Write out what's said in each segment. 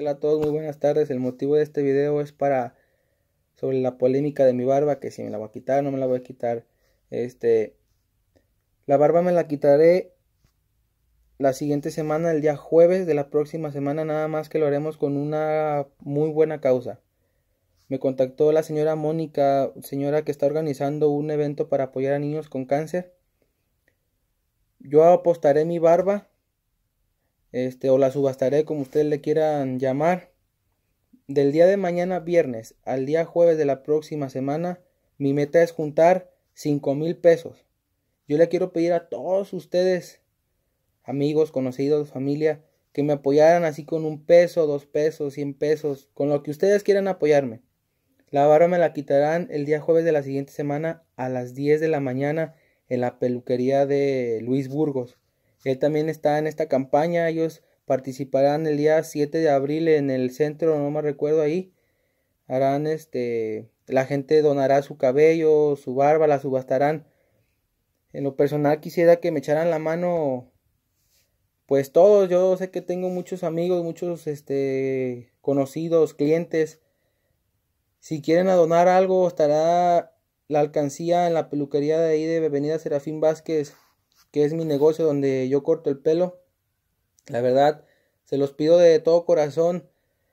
Hola a todos, muy buenas tardes. El motivo de este video es para sobre la polémica de mi barba, que si me la voy a quitar, no me la voy a quitar. Este la barba me la quitaré la siguiente semana, el día jueves de la próxima semana, nada más que lo haremos con una muy buena causa. Me contactó la señora Mónica, señora que está organizando un evento para apoyar a niños con cáncer. Yo apostaré mi barba este, o la subastaré como ustedes le quieran llamar. Del día de mañana viernes al día jueves de la próxima semana, mi meta es juntar 5 mil pesos. Yo le quiero pedir a todos ustedes, amigos, conocidos, familia, que me apoyaran así con un peso, dos pesos, cien pesos, con lo que ustedes quieran apoyarme. La barra me la quitarán el día jueves de la siguiente semana a las 10 de la mañana en la peluquería de Luis Burgos. Él también está en esta campaña. Ellos participarán el día 7 de abril en el centro, no me recuerdo ahí. Harán este. La gente donará su cabello, su barba, la subastarán. En lo personal quisiera que me echaran la mano. Pues todos, yo sé que tengo muchos amigos, muchos este, conocidos, clientes. Si quieren donar algo, estará la alcancía en la peluquería de ahí de Bienvenida Serafín Vázquez que es mi negocio donde yo corto el pelo. La verdad, se los pido de todo corazón.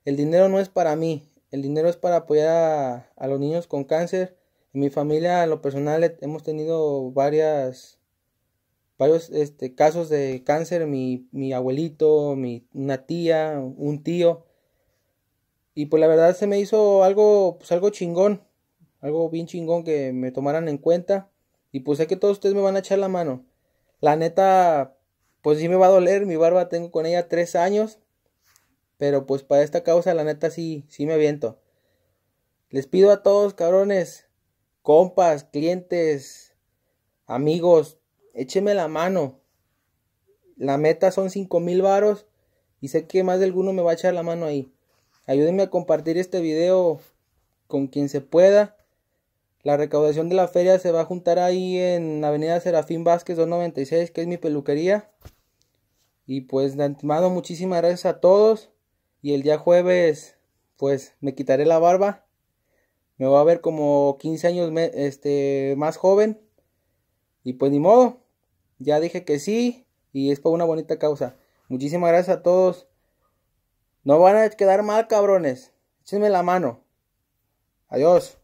El dinero no es para mí, el dinero es para apoyar a, los niños con cáncer. En mi familia, a lo personal, hemos tenido varias, varios este, casos de cáncer. Mi, abuelito, mi, una tía, un tío. Y pues la verdad se me hizo algo, pues algo chingón, algo bien chingón que me tomaran en cuenta. Y pues sé que todos ustedes me van a echar la mano. La neta, pues sí me va a doler, mi barba tengo con ella tres años, pero pues para esta causa la neta sí, sí me aviento. Les pido a todos, cabrones, compas, clientes, amigos, écheme la mano. La meta son cinco mil varos y sé que más de alguno me va a echar la mano ahí. Ayúdenme a compartir este video con quien se pueda. La recaudación de la feria se va a juntar ahí en Avenida Serafín Vázquez 296, que es mi peluquería. Y pues de antemano muchísimas gracias a todos. Y el día jueves pues me quitaré la barba. Me voy a ver como 15 años este, más joven. Y pues ni modo. Ya dije que sí. Y es por una bonita causa. Muchísimas gracias a todos. No van a quedar mal, cabrones. Échenme la mano. Adiós.